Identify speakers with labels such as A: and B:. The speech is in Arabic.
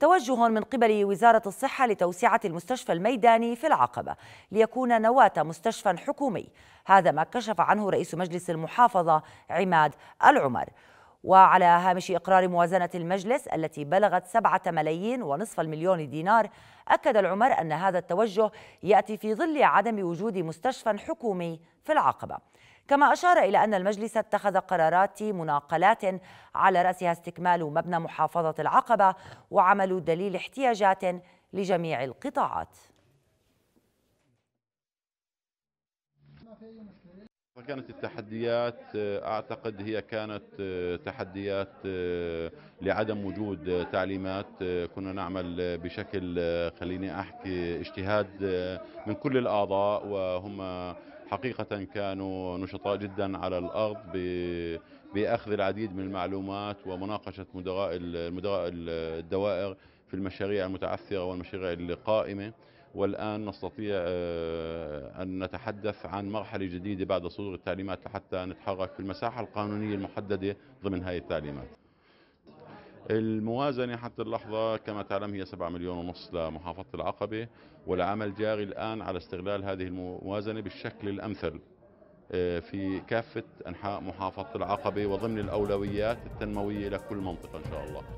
A: توجه من قبل وزارة الصحة لتوسعة المستشفى الميداني في العقبة ليكون نواة مستشفى حكومي هذا ما كشف عنه رئيس مجلس المحافظة عماد العمر وعلى هامش إقرار موازنة المجلس التي بلغت سبعة ملايين ونصف المليون دينار أكد العمر أن هذا التوجه يأتي في ظل عدم وجود مستشفى حكومي في العقبة كما أشار إلى أن المجلس اتخذ قرارات مناقلات على رأسها استكمال مبنى محافظة العقبة وعمل دليل احتياجات لجميع القطاعات
B: كانت التحديات اعتقد هي كانت تحديات لعدم وجود تعليمات كنا نعمل بشكل خليني احكي اجتهاد من كل الاعضاء وهم حقيقة كانوا نشطاء جدا على الأرض بأخذ العديد من المعلومات ومناقشة مدراء الدوائر في المشاريع المتعثرة والمشاريع القائمة والآن نستطيع آه، أن نتحدث عن مرحلة جديدة بعد صدور التعليمات حتى نتحرك في المساحة القانونية المحددة ضمن هذه التعليمات الموازنة حتى اللحظة كما تعلم هي 7 مليون ونص لمحافظة العقبة والعمل جاري الآن على استغلال هذه الموازنة بالشكل الأمثل آه، في كافة أنحاء محافظة العقبة وضمن الأولويات التنموية لكل منطقة إن شاء الله